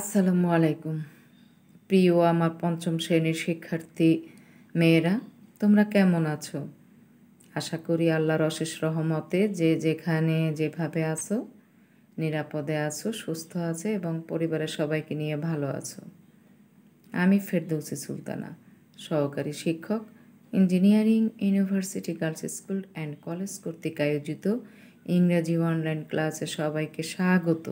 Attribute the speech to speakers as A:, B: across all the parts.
A: আসসালামু আলাইকুম প্রিয় আমার পঞ্চম শ্রেণীর শিক্ষার্থী মেয়েরা তোমরা কেমন আছো আশা করি আল্লাহর অশেষ রহমতে যে যেখানে যেভাবে আছো নিরাপদে আছো সুস্থ আছে এবং পরিবারের সবাইকে নিয়ে ভালো আছো আমি ফেরদৌসি সুলতানা সহকারী শিক্ষক engineering university girls school and college কর্তৃক আয়োজিত ইংরাজি অনলাইন ক্লাসে সবাইকে স্বাগত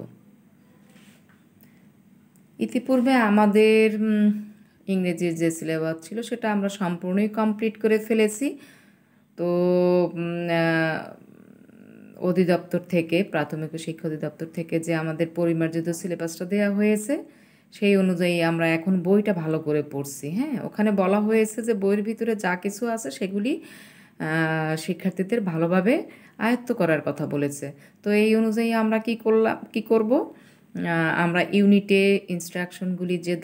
A: ইতিপূর্বে আমাদের ইংরেজির যে সিলেবাস ছিল সেটা আমরা সম্পূর্ণই কমপ্লিট করে ফেলেছি তো অধিদপ্তর থেকে প্রাথমিক শিক্ষা অধিদপ্তর থেকে যে আমাদের পরিমার্জিত সিলেবাসটা দেওয়া হয়েছে সেই অনুযায়ী আমরা এখন বইটা ভালো করে পড়ছি হ্যাঁ ওখানে বলা হয়েছে যে বইয়ের ভিতরে যা কিছু আছে সেগুলি শিক্ষার্থীদের ভালোভাবে আয়ত্ত করার কথা বলেছে তো এই অনুযায়ী আমরা কি করলাম কি করব আমরা ইউনিটে ইনস্ট্রাকশনগুলি যে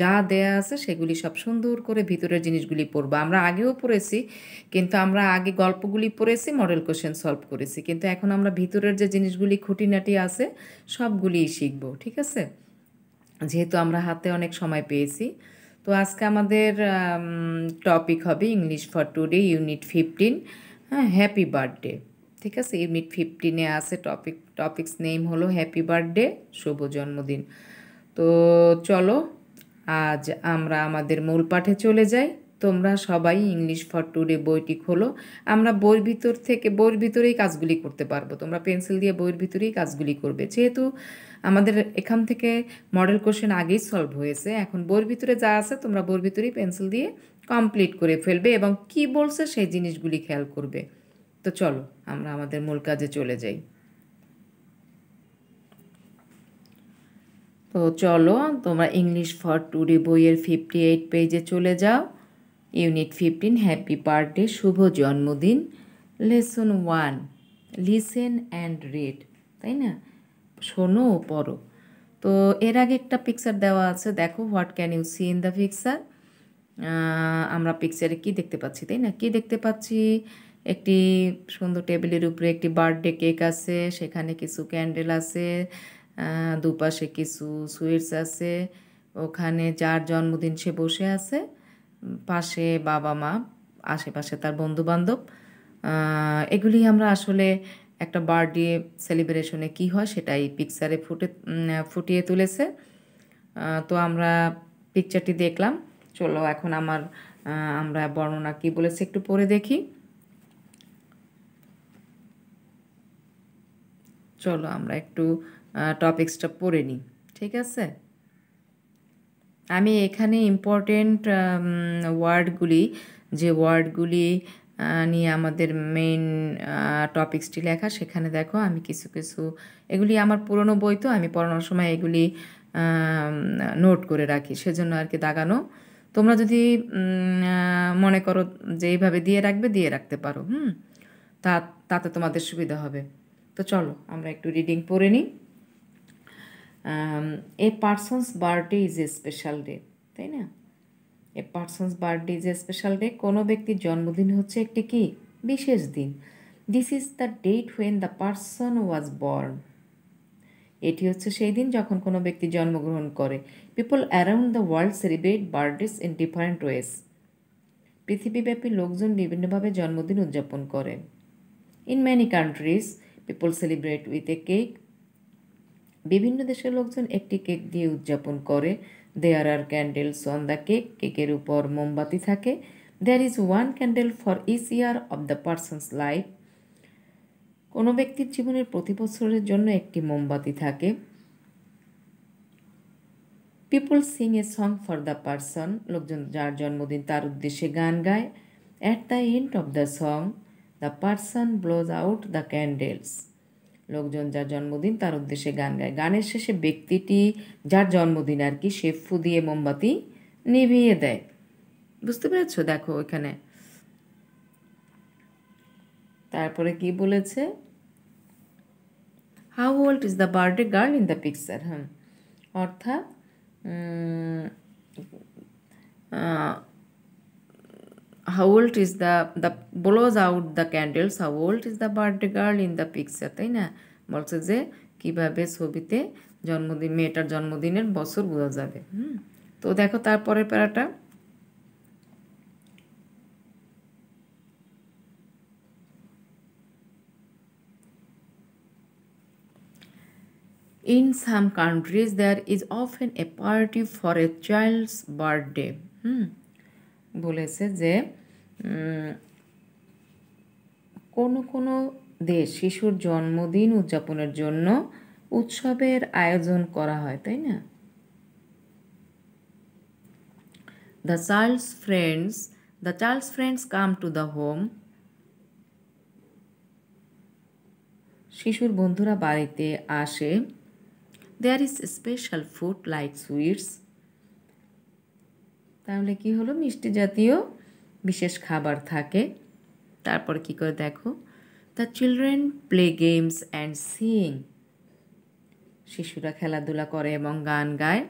A: যা দেয়া আছে সেগুলি সব সুন্দর করে ভিতরের জিনিসগুলি পড়বো আমরা আগেও পড়েছি কিন্তু আমরা আগে গল্পগুলি পড়েছি মডেল কোশ্চেন সলভ করেছি কিন্তু এখন আমরা ভিতরের যে জিনিসগুলি খুঁটিনাটি আছে সবগুলিই শিখব ঠিক আছে যেহেতু আমরা হাতে অনেক সময় পেয়েছি তো আজকে আমাদের টপিক হবে English for today unit fifteen হ্যাঁ হ্যাপি বার্থডে ঠিক আছে ইউনিট ফিফটিনে আছে টপিক টপিক্স নেম হলো হ্যাপি বার্থডে শুভ জন্মদিন তো চলো আজ আমরা আমাদের মূল পাঠে চলে যাই তোমরা সবাই ইংলিশ ফর টুডে বইটি খোলো আমরা বইয়ের ভিতর থেকে বইয়ের ভিতরেই কাজগুলি করতে পারবো তোমরা পেন্সিল দিয়ে বইয়ের ভিতরেই কাজগুলি করবে যেহেতু আমাদের এখান থেকে মডেল কোশ্চেন আগেই সলভ হয়েছে এখন বইয়ের ভিতরে যা আছে তোমরা বইয়ের ভিতরেই পেন্সিল দিয়ে কমপ্লিট করে ফেলবে এবং কি বলছে সেই জিনিসগুলি খেয়াল করবে তো চলো আমরা আমাদের মূল কাজে চলে যাই তো চলো তোমরা ইংলিশ ফর টুডে বইয়ের ফিফটি এইট পেজে চলে যাও ইউনিট ফিফটিন হ্যাপি বার্থডে শুভ জন্মদিন lesson one listen and read তাই না শোনো পড়ো তো এর আগে একটা পিকচার দেওয়া আছে দেখো what can you see in the picture আমরা পিকচারে কি দেখতে পাচ্ছি তাই না কি দেখতে পাচ্ছি একটি সুন্দর টেবিলের উপরে একটি বার্থডে কেক আছে সেখানে কিছু ক্যান্ডেল আছে দুপাশে কিছু সুইটস আছে ওখানে যার জন্মদিন সে বসে আছে পাশে বাবা মা আশেপাশে তার বন্ধুবান্ধব এগুলি আমরা আসলে একটা বার্থডে সেলিব্রেশনে কি হয় সেটাই পিকচারে ফুটে ফুটিয়ে তুলেছে তো আমরা পিকচারটি দেখলাম চলো এখন আমার আমরা বর্ণনা কি বলেছে একটু পরে দেখি চলো আমরা একটু টপিক্সটা পড়ে নিই ঠিক আছে আমি এখানে ইম্পর্টেন্ট ওয়ার্ডগুলি যে ওয়ার্ডগুলি নিয়ে আমাদের মেইন টপিক্সটি লেখা সেখানে দেখো আমি কিছু কিছু এগুলি আমার পুরনো বই তো আমি পড়ানোর সময় এগুলি নোট করে রাখি সেজন্য আর কি দাগানো তোমরা যদি মনে করো যে এইভাবে দিয়ে রাখবে দিয়ে রাখতে পারো হুম তা তাতে তোমাদের সুবিধা হবে তো চলো আমরা একটু রিডিং পড়ে নিই a person's birthday is a special day তাই না a person's birthday is a special day কোনো ব্যক্তির জন্মদিন হচ্ছে একটি কি বিশেষ দিন this is the date when the person was born এটি হচ্ছে সেই দিন যখন কোনো ব্যক্তি জন্মগ্রহণ করে people around the world celebrate birthdays in different ways পৃথিবীব্যাপী লোকজন বিভিন্নভাবে জন্মদিন উদযাপন করে in many countries people celebrate with a cake বিভিন্ন দেশের লোকজন একটি কেক দিয়ে উদযাপন করে there are candles on the cake কেকের উপর মোমবাতি থাকে there is one candle for each year of the person's life কোনো ব্যক্তির জীবনের প্রতি বছরের জন্য একটি মোমবাতি থাকে people sing a song for the person লোকজন যার জন্মদিন তার উদ্দেশ্যে গান গায় at the end of the song the person blows out the candles লোকজন যার জন্মদিন তার উদ্দেশ্যে গান গায় গানের শেষে ব্যক্তিটি যার জন্মদিন আর কি সে ফু দিয়ে মোমবাতি নিভিয়ে দেয় বুঝতে পেরেছ দেখো ওইখানে তারপরে কি বলেছে how old is the birthday girl in the picture হ্যাঁ অর্থাৎ how old is the the blows out the candles how old is the birthday girl in the picture তাই না বলছে যে কিভাবে ছবিতে জন্মদিন মেয়েটার জন্মদিনের বছর বোঝা যাবে হুম তো দেখো তারপরের প্যারাটা In some countries, there is often a party for a child's birthday. Hmm. বলেছে যে কোনো কোনো দেশ শিশুর জন্মদিন উদযাপনের জন্য উৎসবের আয়োজন করা হয় তাই না the child's friends the child's friends come to the home শিশুর বন্ধুরা বাড়িতে আসে there is special food like sweets তাহলে কি হলো মিষ্টি জাতীয় বিশেষ খাবার থাকে তারপর কি করে দেখো the children play games and sing শিশুরা খেলাধুলা করে এবং গান গায়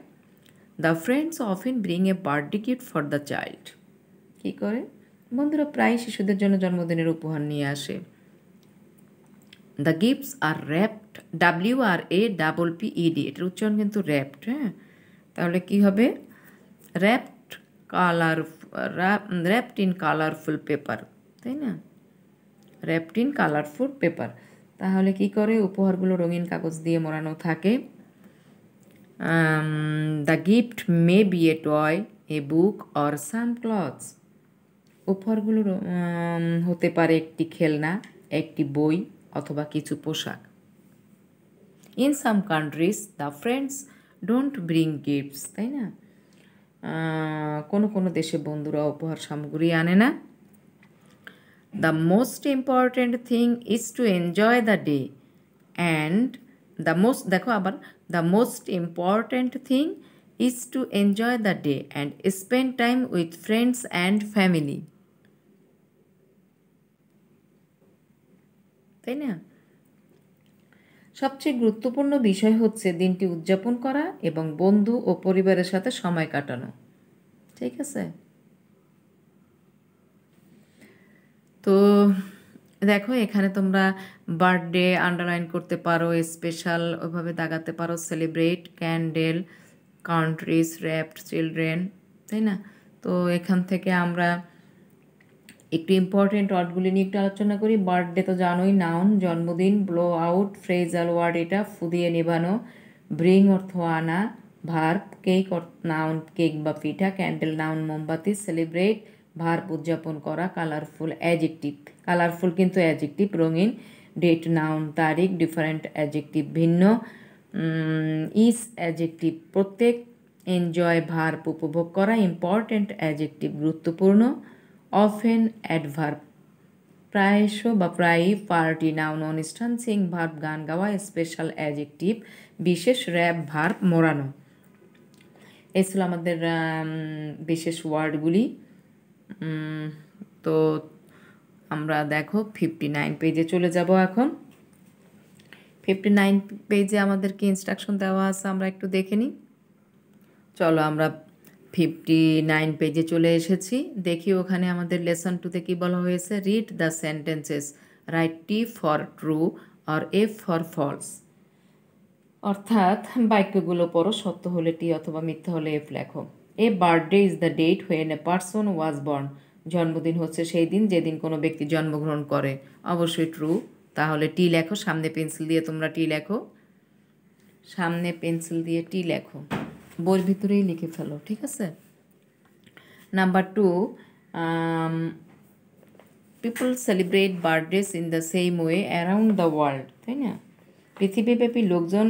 A: the friends often bring a birthday gift for the child কী করে বন্ধুরা প্রায় শিশুদের জন্য জন্মদিনের উপহার নিয়ে আসে the gifts are wrapped W R A double P E D উচ্চারণ কিন্তু র্যাপড হ্যাঁ তাহলে কি হবে wrapped colour wrapped in colourful paper তাই না র্যাপড ইন কালারফুল পেপার তাহলে কি করে উপহারগুলো রঙিন কাগজ দিয়ে মোড়ানো থাকে the gift may be a toy a book or some clothes উপহারগুলো হতে পারে একটি খেলনা একটি বই অথবা কিছু পোশাক in some countries the friends don't bring gifts তাই না কোনো কোনো দেশে বন্ধুরা উপহার সামগ্রী আনে না the most important thing is to enjoy the day and the most দেখো আবার the most important thing is to enjoy the day and spend time with friends and family তাই না সবচেয়ে গুরুত্বপূর্ণ বিষয় হচ্ছে দিনটি উদযাপন করা এবং বন্ধু ও পরিবারের সাথে সময় কাটানো ঠিক আছে তো দেখো এখানে তোমরা বার্থডে আন্ডারলাইন করতে পারো স্পেশাল ওইভাবে দাগাতে পারো celebrate candle countries wrapped children তাই না তো এখান থেকে আমরা একটু ইম্পর্টেন্ট ওয়ার্ডগুলি নিয়ে একটু আলোচনা করি বার্থডে তো জানোই নাউন জন্মদিন ব্লো আউট ফ্রেজাল ওয়ার্ড এটা ফুদিয়ে নেভানো ব্রিং অর্থ আনা ভার্ব কেক নাউন কেক বা পিঠা ক্যান্ডেল নাউন মোমবাতি সেলিব্রেট ভার্ব উদযাপন করা কালারফুল অ্যাজেক্টিভ কালারফুল কিন্তু অ্যাজেক্টিভ রঙিন ডেট নাউন তারিখ ডিফারেন্ট অ্যাজেক্টিভ ভিন্ন ইস অ্যাজেক্টিভ প্রত্যেক এনজয় ভার্ব উপভোগ করা ইম্পর্ট্যান্ট অ্যাজেক্টিভ গুরুত্বপূর্ণ অফেন অ্যাডভার্ব প্রায়শ বা প্রায়ই পার্টি নাউন অনুষ্ঠান সিং ভার্ব গান গাওয়া স্পেশাল অ্যাজেকটিভ বিশেষ র্যাপ ভার্ব মোড়ানো এই ছিল আমাদের বিশেষ ওয়ার্ডগুলি তো আমরা দেখো ফিফটি নাইন পেজে চলে যাব এখন ফিফটি নাইন পেজে আমাদেরকে ইনস্ট্রাকশন দেওয়া আছে আমরা একটু দেখে নিই চলো আমরা ফিফটি নাইন পেজে চলে এসেছি দেখি ওখানে আমাদের লেসন টুতে কী বলা হয়েছে read the sentences write T for true আর এফ ফর ফলস অর্থাৎ বাক্যগুলো পড়ো সত্য হলে টি অথবা মিথ্যা হলে এফ লেখো a birthday is the date when a person was born জন্মদিন হচ্ছে সেই দিন যেদিন কোনো ব্যক্তি জন্মগ্রহণ করে অবশ্যই ট্রু তাহলে টি লেখো সামনে পেন্সিল দিয়ে তোমরা টি লেখো সামনে পেন্সিল দিয়ে টি লেখো বইয়ের ভিতরেই লিখে ফেলো ঠিক আছে number two people celebrate birthdays in the same way around the world তাই না পৃথিবীব্যাপী লোকজন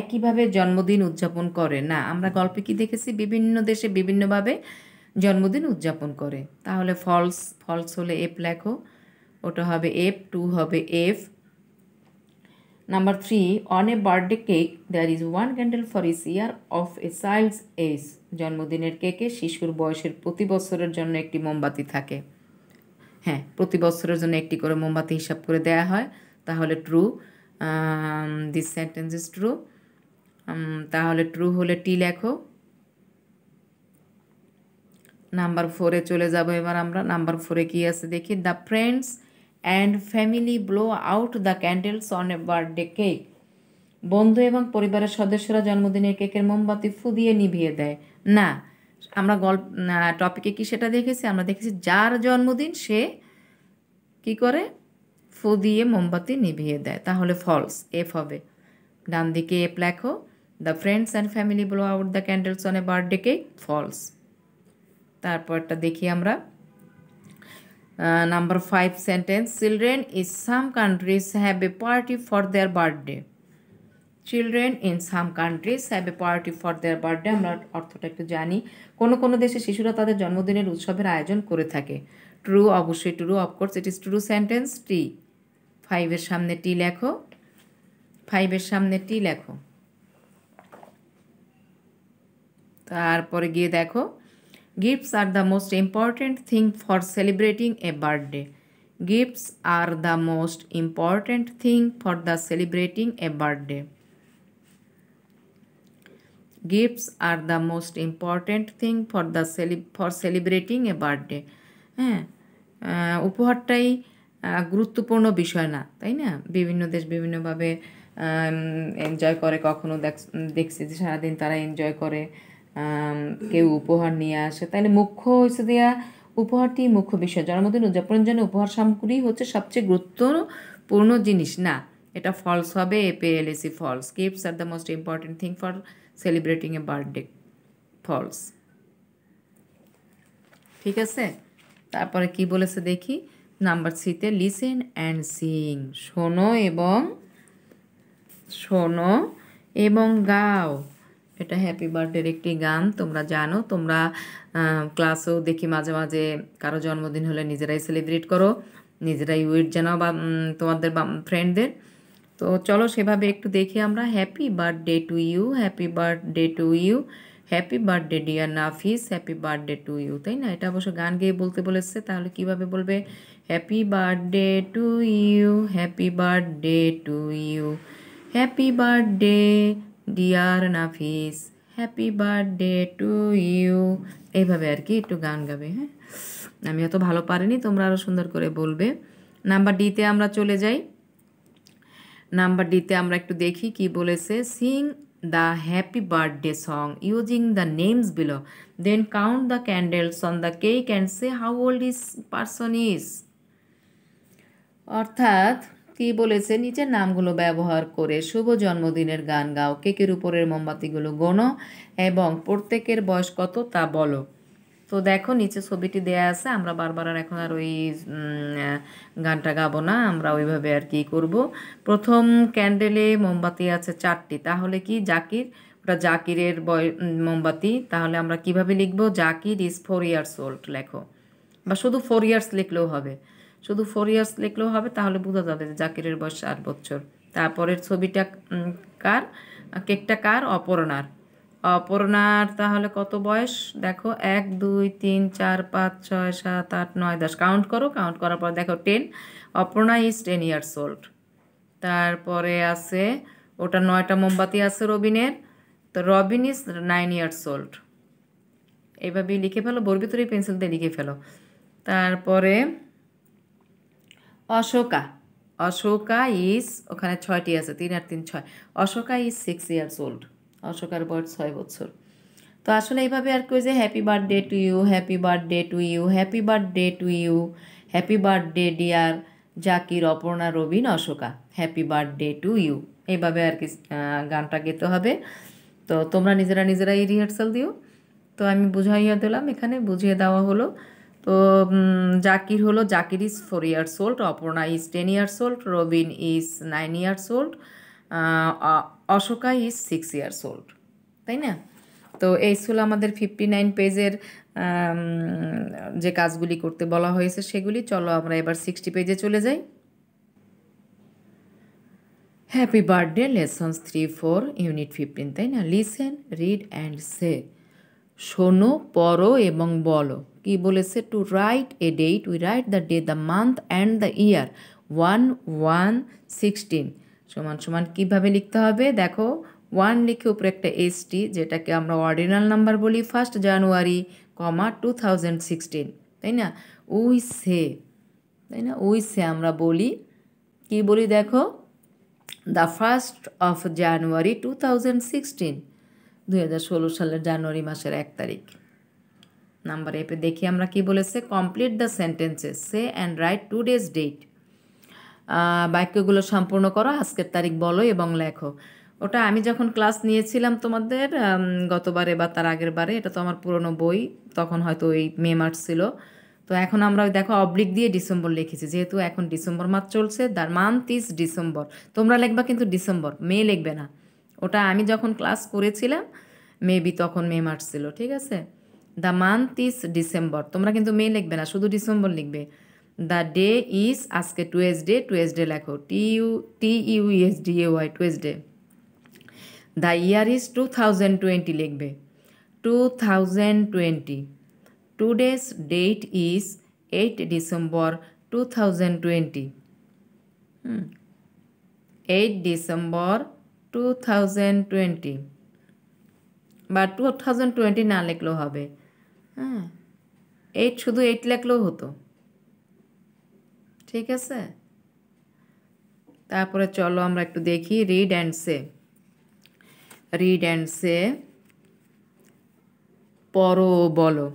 A: একইভাবে জন্মদিন উদযাপন করে না আমরা গল্পে কি দেখেছি বিভিন্ন দেশে বিভিন্নভাবে জন্মদিন উদযাপন করে তাহলে ফলস ফলস হলে এফ লেখো ওটা হবে এফ টু হবে F Number three On a birthday cake, there is one candle for each year of a child's age. জন্মদিনের কেকে শিশুর বয়সের প্রতি বছরের জন্য একটি মোমবাতি থাকে হ্যাঁ প্রতি বছরের জন্য একটি করে মোমবাতি হিসাব করে দেয়া হয় তাহলে true this sentence is true তাহলে ট্রু হলে টি লেখো নাম্বার ফোরে চলে যাবো এবার আমরা নাম্বার ফোরে কি আছে দেখি the friends and family blow out the candles on a birthday cake বন্ধু এবং পরিবারের সদস্যরা জন্মদিনের কেকের মোমবাতি ফুদিয়ে নিভিয়ে দেয় না আমরা গল্প টপিকে কি সেটা দেখেছি আমরা দেখেছি যার জন্মদিন সে কি করে ফু দিয়ে মোমবাতি নিভিয়ে দেয় তাহলে ফলস এফ হবে ডান দিকে এফ লেখো the friends and family blow out the candles on a birthday cake false তারপরটা দেখি আমরা number five sentence children in some countries have a party for their birthday children in some countries have a party for their birthday আমরা অর্থটা একটু জানি কোনো কোনো দেশে শিশুরা তাদের জন্মদিনের উৎসবের আয়োজন করে থাকে ট্রু অবশ্যই true of course it is true sentence T ফাইভের সামনে টি লেখো ফাইভের সামনে টি লেখো তারপরে গিয়ে দেখো gifts are the most important thing for celebrating a birthday gifts are the most important thing for the celebrating a birthday gifts are the most important thing for the সেলি ফর সেলিব্রেটিং এ বার্থডে হ্যাঁ উপহারটাই গুরুত্বপূর্ণ বিষয় না তাই না বিভিন্ন দেশ বিভিন্নভাবে এনজয় করে কখনো দেখ দেখছি যে সারাদিন তারা এনজয় করে কেউ উপহার নিয়ে আসে তাহলে মুখ্য হচ্ছে দেয়া উপহারটি মুখ্য বিষয় জন্মদিন উদযাপনের জন্য উপহার সামগ্রী হচ্ছে সবচেয়ে গুরুত্বপূর্ণ জিনিস না এটা ফলস হবে এপিএলএসি false gifts are the most important thing for celebrating a birthday false ঠিক আছে তারপরে কি বলেছে দেখি নাম্বার সিতে লিসেন অ্যান্ড সিং শোনো এবং শোনো এবং গাও এটা হ্যাপি বার্থডের একটি গান তোমরা জানো তোমরা ক্লাসেও দেখি মাঝে মাঝে কারো জন্মদিন হলে নিজেরাই সেলিব্রেট করো নিজেরাই উইট জানাও বা তোমাদের ফ্রেন্ডদের তো চলো সেভাবে একটু দেখি আমরা happy birthday to you happy birthday to you happy birthday dear Nafis happy birthday to you তাই না এটা অবশ্য গান গেয়ে বলতে বলেছে তাহলে কিভাবে বলবে happy birthday to you happy birthday to you happy birthday dear Nafis happy birthday to you এইভাবে আর কি একটু গান গাবে হ্যাঁ আমি অত ভালো পারিনি তোমরা আরও সুন্দর করে বলবে নাম্বার ডিতে আমরা চলে যাই নাম্বার ডিতে আমরা একটু দেখি কি বলেছে sing the happy birthday song using the names below then count the candles on the cake and say how old is person is অর্থাৎ কি বলেছে নিচের নামগুলো ব্যবহার করে শুভ জন্মদিনের গান গাও কেকের উপরের মোমবাতিগুলো গোনো এবং প্রত্যেকের বয়স কত তা বলো তো দেখো নিচে ছবিটি দেয়া আছে আমরা বারবার আর এখন আর ওই গানটা গাবো না আমরা ওইভাবে আর কি করব প্রথম ক্যান্ডেলে মোমবাতি আছে চারটি তাহলে কি জাকির ওটা জাকিরের বয় মোমবাতি তাহলে আমরা কিভাবে লিখবো Zakir is four years old লেখো বা শুধু ফোর ইয়ার্স লিখলেও হবে শুধু ফোর ইয়ার্স লিখলেও হবে তাহলে বোঝা যাবে যে জাকিরের বয়স আট বছর তারপরের ছবিটা কার কেকটা কার অপর্ণার অপর্ণার তাহলে কত বয়স দেখো এক দুই তিন চার পাঁচ ছয় সাত আট নয় দশ কাউন্ট করো কাউন্ট করার পর দেখো ten Aparna is ten years old তারপরে আছে ওটা নয়টা মোমবাতি আছে রবিনের তো Robin is nine years old এইভাবেই লিখে ফেলো বোর পেন্সিল দিয়ে লিখে ফেলো তারপরে অশোকা অশোকা ইজ ওখানে ছয়টি আছে তিন আর তিন ছয় Ashoka is six years old অশোকার বয়স ছয় বছর তো আসলে এইভাবে আর কেউ যে happy birthday to you happy birthday to you happy birthday to you happy birthday dear Zakir Aparna Robin Ashoka happy birthday to you এইভাবে আর কি গানটা গেতে হবে তো তোমরা নিজেরা নিজেরাই রিহার্সাল দিও তো আমি বুঝাইয়া দিলাম এখানে বুঝিয়ে দেওয়া হলো তো জাকির হলো Zakir is four years old Aparna is ten years old Robin is nine years old Ashoka is six years old তাই না তো এই ছিল আমাদের ফিফটি নাইন পেজের যে কাজগুলি করতে বলা হয়েছে সেগুলি চলো আমরা এবার সিক্সটি পেজে চলে যাই happy birthday lessons three four unit fifteen তাই না লিসেন রিড অ্যান্ড সে শোনো পড়ো এবং বলো কি বলেছে to write a date we write the day the month and the year one one sixteen সমান সমান কীভাবে লিখতে হবে দেখো ওয়ান লিখে উপরে একটা এসটি যেটাকে আমরা অর্ডিনাল নাম্বার বলি first January comma two thousand sixteen তাই না উই সে তাই না উই সে আমরা বলি কি বলি দেখো the first of January two thousand sixteen দুই সালের জানুয়ারি মাসের এক তারিখ নাম্বার এপে দেখি আমরা কি বলেছে complete the sentences say and write today's date বাক্যগুলো সম্পূর্ণ করো আজকের তারিখ বলো এবং লেখো ওটা আমি যখন ক্লাস নিয়েছিলাম তোমাদের গতবারে বা তার আগের বারে এটা তো আমার পুরনো বই তখন হয়তো ওই মে মার্চ ছিল তো এখন আমরা দেখো অবলিক দিয়ে ডিসেম্বর লিখেছি যেহেতু এখন ডিসেম্বর মাস চলছে দ্য মান্থ ইজ ডিসেম্বর তোমরা লিখবা কিন্তু ডিসেম্বর মে লিখবে না ওটা আমি যখন ক্লাস করেছিলাম মেবি তখন মে মার্চ ছিল ঠিক আছে দ্য মান্থ ইজ ডিসেম্বর তোমরা কিন্তু মে লিখবে না শুধু ডিসেম্বর লিখবে দ্য ডে ইজ আজকে টুয়েস টুয়েস টুয়েসডে লেখো T U T U S D A Y Tuesday the year is two thousand twenty লিখবে two thousand twenty today's date is eight December two thousand twenty eight December two thousand twenty বা two thousand twenty না লিখলেও হবে হ্যাঁ eight শুধু eight লিখলেও হতো ঠিক আছে তারপরে চলো আমরা একটু দেখি read and say read and say পরো বলো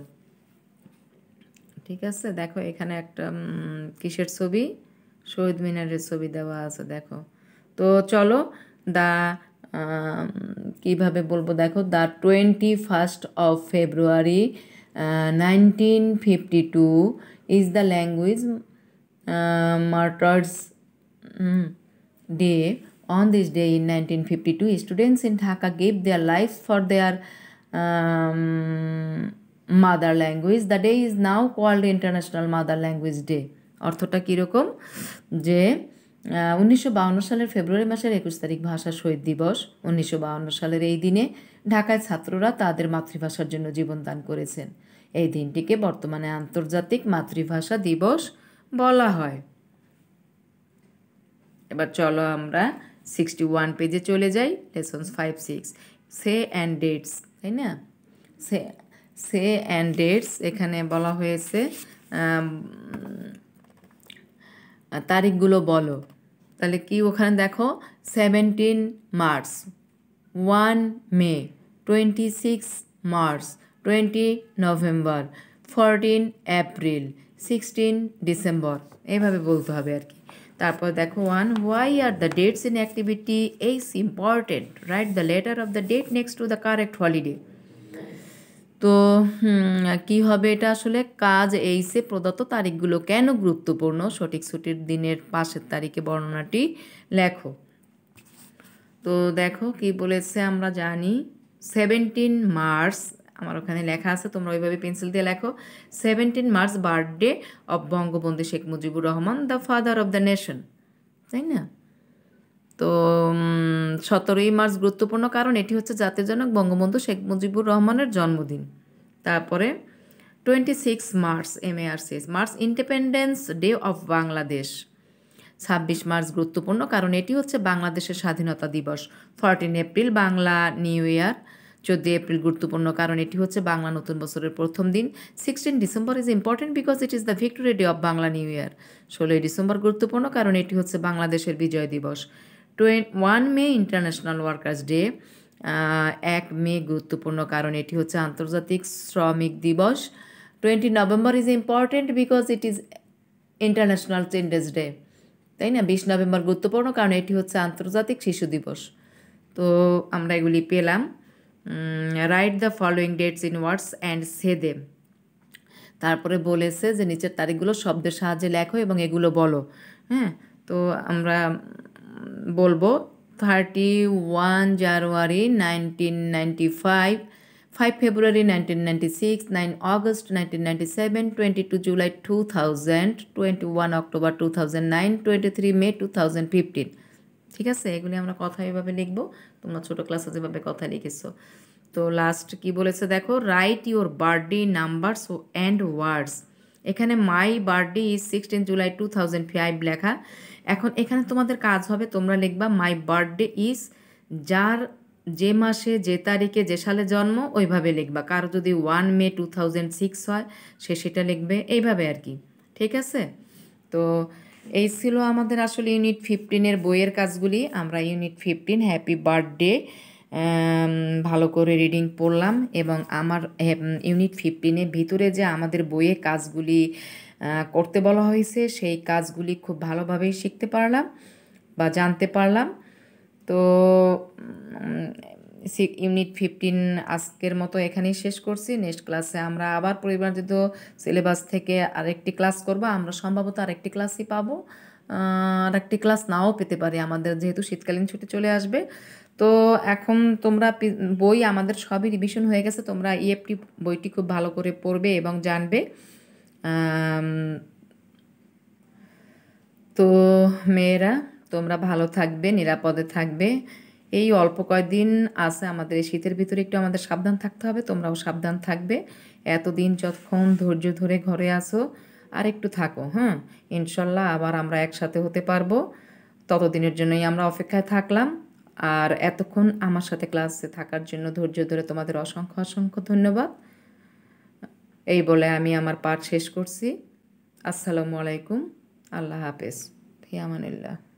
A: ঠিক আছে দেখো এখানে একটা কিসের ছবি শহীদ মিনারের ছবি দেওয়া আছে দেখো তো চলো দা কীভাবে বলবো দেখো the twenty first of February nineteen fifty two is the language martyrs day on this day in nineteen fifty two students in Dhaka give their life for their mother language the day is now called international mother language day অর্থটা কীরকম যে উনিশশো সালের ফেব্রুয়ারি মাসের একুশ তারিখ ভাষা শহীদ দিবস উনিশশো সালের এই দিনে ঢাকায় ছাত্ররা তাদের মাতৃভাষার জন্য জীবনদান করেছেন এই দিনটিকে বর্তমানে আন্তর্জাতিক মাতৃভাষা দিবস বলা হয় এবার চলো আমরা সিক্সটি ওয়ান পেজে চলে যাই lessons five six say and dates তাই না সে সে অ্যান্ড ডেটস এখানে বলা হয়েছে তারিখগুলো বলো তাহলে কি ওখানে দেখো 17 March 1 May 26 March 20 November 14 April 16 December এই ভাবে বলতে হবে আর কি তারপর দেখো one why are the dates in activity is important write the letter of the date next to the correct holiday তো কি হবে এটা আসলে কাজ এইসে প্রদত্ত তারিখগুলো কেন গুরুত্বপূর্ণ সঠিক ছুটির দিনের পাশের তারিখে বর্ণনাটি লেখো তো দেখো কি বলেছে আমরা জানি সেভেন্টিন মার্চ আমার ওখানে লেখা আছে তোমরা ওইভাবে পেন্সিল দিয়ে লেখো seventeen March birthday of Bangabandhu Sheikh Mujibur Rahman the father of the nation তাই না তো সতেরোই মার্চ গুরুত্বপূর্ণ কারণ এটি হচ্ছে জাতির জনক বঙ্গবন্ধু শেখ মুজিবুর রহমানের জন্মদিন তারপরে twenty six March M A R March independence day of Bangladesh ছাব্বিশ মার্চ গুরুত্বপূর্ণ কারণ এটি হচ্ছে বাংলাদেশের স্বাধীনতা দিবস fourteen April Bangla new year চোদ্দই এপ্রিল গুরুত্বপূর্ণ কারণ এটি হচ্ছে বাংলা নতুন বছরের প্রথম দিন sixteen December is important because it is the victory day of Bangla new year ষোলোই ডিসেম্বর গুরুত্বপূর্ণ কারণ এটি হচ্ছে বাংলাদেশের বিজয় দিবস one May international workers day এক মে গুরুত্বপূর্ণ কারণ এটি হচ্ছে আন্তর্জাতিক শ্রমিক দিবস twenty November is important because it is international children's day তাই না বিশ নভেম্বর গুরুত্বপূর্ণ কারণ এটি হচ্ছে আন্তর্জাতিক শিশু দিবস তো আমরা এগুলি পেলাম write the following dates in words and say them তারপরে বলেছে যে নিচের তারিখগুলো শব্দের সাহায্যে লেখো এবং এগুলো বলো হ্যাঁ তো আমরা বলবো thirty one January nineteen ninety five five February nineteen ninety six nine August nineteen ninety seven twenty two July two thousand twenty one October two thousand nine twenty three May two thousand fifteen ঠিক আছে এগুলি আমরা কথা এভাবে লিখব তোমরা ছোটো ক্লাসে যেভাবে কথা লিখেছো তো লাস্ট কি বলেছে দেখো write your birthday numbers and words এখানে my birthday is sixteen July two thousand five লেখা এখন এখানে তোমাদের কাজ হবে তোমরা লিখবা মাই বার্থডে ইজ যার যে মাসে যে তারিখে যে সালে জন্ম ওইভাবে লিখবা কারো যদি one May two thousand six হয় সে সেটা লিখবে এইভাবে আর কি ঠিক আছে তো এই ছিল আমাদের আসলে ইউনিট ফিফটিনের বইয়ের কাজগুলি আমরা ইউনিট ফিফটিন হ্যাপি বার্থডে ভালো করে রিডিং পড়লাম এবং আমার ইউনিট ফিফটিনের ভিতরে যে আমাদের বইয়ে কাজগুলি করতে বলা হয়েছে সেই কাজগুলি খুব ভালোভাবেই শিখতে পারলাম বা জানতে পারলাম তো ইউনিট ফিফটিন আজকের মতো এখানেই শেষ করছি নেক্সট ক্লাসে আমরা আবার পরিবারজিত সিলেবাস থেকে আরেকটি ক্লাস করব আমরা সম্ভবত আরেকটি ক্লাসই পাবো আরেকটি ক্লাস নাও পেতে পারি আমাদের যেহেতু শীতকালীন ছুটি চলে আসবে তো এখন তোমরা বই আমাদের সবই রিভিশন হয়ে গেছে তোমরা ইএফটি e বইটি খুব ভালো করে পড়বে এবং জানবে তো মেয়েরা তোমরা ভালো থাকবে নিরাপদে থাকবে এই অল্প কয়েকদিন আছে আমাদের এই শীতের ভিতরে একটু আমাদের সাবধান থাকতে হবে তোমরাও সাবধান থাকবে এতদিন যতক্ষণ ধৈর্য ধরে ঘরে আসো আর একটু থাকো হ্যাঁ ইনশাল্লাহ আবার আমরা একসাথে হতে পারবো ততদিনের জন্যই আমরা অপেক্ষায় থাকলাম আর এতক্ষণ আমার সাথে ক্লাসে থাকার জন্য ধৈর্য ধরে তোমাদের অসংখ্য অসংখ্য ধন্যবাদ এই বলে আমি আমার পাঠ শেষ করছি আসসালামু আলাইকুম আল্লাহ হাফেজ ফিয়ামানুল্লাহ